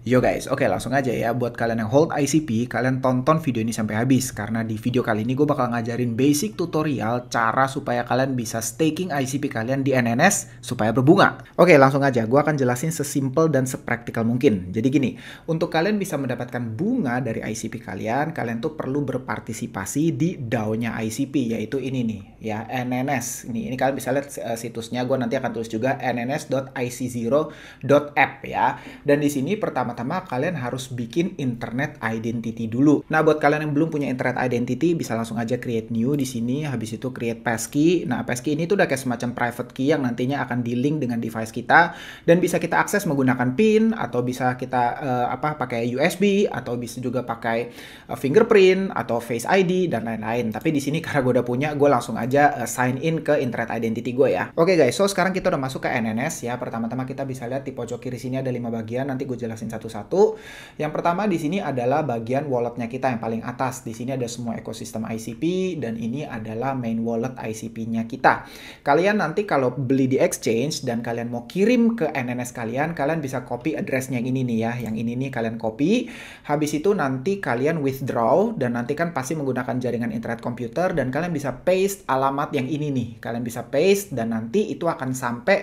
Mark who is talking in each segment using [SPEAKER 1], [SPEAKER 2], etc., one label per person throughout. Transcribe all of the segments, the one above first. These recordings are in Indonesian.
[SPEAKER 1] Yo guys, oke langsung aja ya. Buat kalian yang hold ICP, kalian tonton video ini sampai habis. Karena di video kali ini gue bakal ngajarin basic tutorial cara supaya kalian bisa staking ICP kalian di NNS supaya berbunga. Oke langsung aja, gue akan jelasin sesimpel dan sepraktikal mungkin. Jadi gini, untuk kalian bisa mendapatkan bunga dari ICP kalian, kalian tuh perlu berpartisipasi di DAO-nya ICP, yaitu ini nih, ya NNS. Ini, ini kalian bisa lihat eh, situsnya, gue nanti akan tulis juga nns.ic0.app ya. Dan di sini pertama pertama-tama kalian harus bikin internet identity dulu. Nah, buat kalian yang belum punya internet identity, bisa langsung aja create new di sini, habis itu create passkey. Nah, passkey ini tuh udah kayak semacam private key yang nantinya akan di-link dengan device kita dan bisa kita akses menggunakan PIN atau bisa kita uh, apa pakai USB atau bisa juga pakai uh, fingerprint atau Face ID dan lain-lain. Tapi di sini karena gue udah punya, gue langsung aja uh, sign in ke internet identity gue ya. Oke okay guys, so sekarang kita udah masuk ke NNS ya. Pertama-tama kita bisa lihat di pojok kiri sini ada lima bagian, nanti gue jelasin satu satu-satu. Yang pertama di sini adalah bagian walletnya kita yang paling atas. Di sini ada semua ekosistem ICP dan ini adalah main wallet ICP-nya kita. Kalian nanti kalau beli di exchange dan kalian mau kirim ke NNS kalian, kalian bisa copy addressnya yang ini nih ya. Yang ini nih kalian copy. Habis itu nanti kalian withdraw dan nanti kan pasti menggunakan jaringan internet komputer dan kalian bisa paste alamat yang ini nih. Kalian bisa paste dan nanti itu akan sampai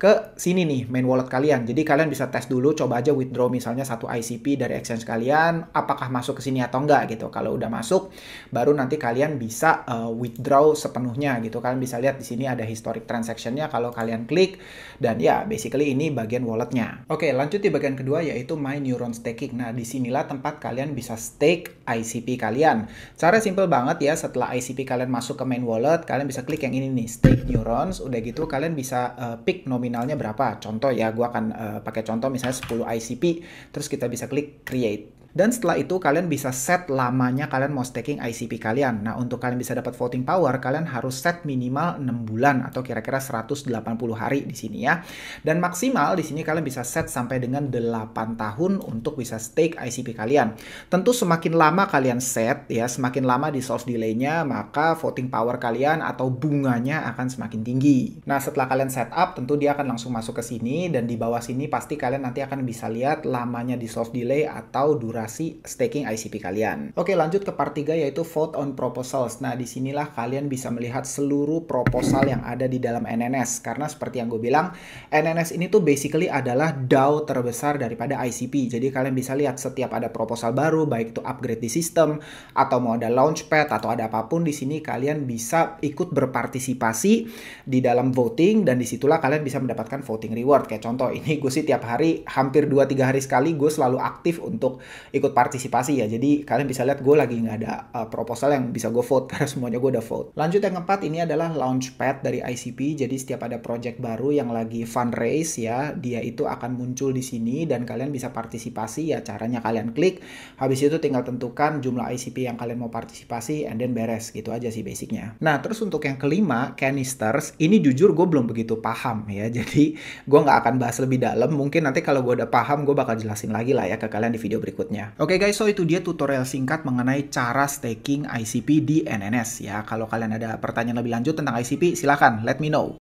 [SPEAKER 1] ke sini nih main wallet kalian. Jadi kalian bisa tes dulu coba aja withdraw misalnya satu ICP dari exchange kalian apakah masuk ke sini atau enggak gitu. Kalau udah masuk baru nanti kalian bisa uh, withdraw sepenuhnya gitu. Kalian bisa lihat di sini ada historic transactionnya kalau kalian klik dan ya basically ini bagian walletnya. Oke lanjut di bagian kedua yaitu My Neuron Staking. Nah disinilah tempat kalian bisa stake ICP kalian. Cara simple banget ya setelah ICP kalian masuk ke main wallet kalian bisa klik yang ini nih stake neurons. Udah gitu kalian bisa uh, pick nominalnya berapa. Contoh ya gua akan uh, pakai contoh misalnya 10 ICP terus kita bisa klik create dan setelah itu kalian bisa set lamanya kalian mau staking ICP kalian. Nah untuk kalian bisa dapat voting power kalian harus set minimal 6 bulan atau kira-kira 180 hari di sini ya. Dan maksimal di sini kalian bisa set sampai dengan 8 tahun untuk bisa stake ICP kalian. Tentu semakin lama kalian set ya semakin lama di source delay-nya maka voting power kalian atau bunganya akan semakin tinggi. Nah setelah kalian setup tentu dia akan langsung masuk ke sini dan di bawah sini pasti kalian nanti akan bisa lihat lamanya di source delay atau durasi staking ICP kalian. Oke, lanjut ke part 3 yaitu vote on proposals. Nah, disinilah kalian bisa melihat seluruh proposal yang ada di dalam NNS. Karena seperti yang gue bilang, NNS ini tuh basically adalah DAO terbesar daripada ICP. Jadi kalian bisa lihat setiap ada proposal baru, baik itu upgrade di sistem, atau mau ada launchpad, atau ada apapun di sini kalian bisa ikut berpartisipasi di dalam voting dan disitulah kalian bisa mendapatkan voting reward. Kayak contoh ini gue sih tiap hari hampir 2-3 hari sekali gue selalu aktif untuk ikut partisipasi ya. Jadi kalian bisa lihat gue lagi nggak ada uh, proposal yang bisa gue vote karena semuanya gue udah vote. Lanjut yang keempat ini adalah launchpad dari ICP. Jadi setiap ada project baru yang lagi fundraise ya, dia itu akan muncul di sini dan kalian bisa partisipasi ya caranya kalian klik. Habis itu tinggal tentukan jumlah ICP yang kalian mau partisipasi and then beres gitu aja sih basicnya. Nah terus untuk yang kelima canisters ini jujur gue belum begitu paham ya. Jadi gue nggak akan bahas lebih dalam. Mungkin nanti kalau gue udah paham gue bakal jelasin lagi lah ya ke kalian di video berikutnya lainnya. Oke okay guys, so itu dia tutorial singkat mengenai cara staking ICP di NNS ya. Kalau kalian ada pertanyaan lebih lanjut tentang ICP, silahkan let me know.